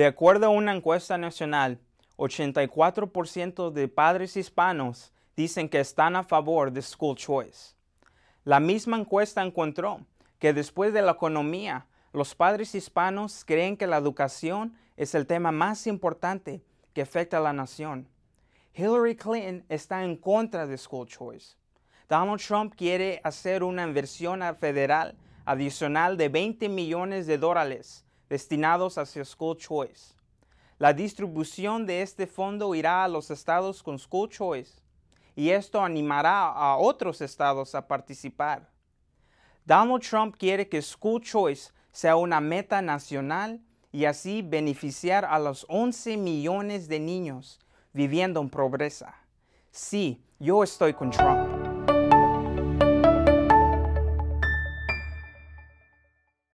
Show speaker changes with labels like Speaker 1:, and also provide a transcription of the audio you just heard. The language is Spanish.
Speaker 1: De acuerdo a una encuesta nacional, 84% de padres hispanos dicen que están a favor de school choice. La misma encuesta encontró que después de la economía, los padres hispanos creen que la educación es el tema más importante que afecta a la nación. Hillary Clinton está en contra de school choice. Donald Trump quiere hacer una inversión federal adicional de 20 millones de dólares destinados hacia School Choice. La distribución de este fondo irá a los estados con School Choice y esto animará a otros estados a participar. Donald Trump quiere que School Choice sea una meta nacional y así beneficiar a los 11 millones de niños viviendo en pobreza. Sí, yo estoy con Trump.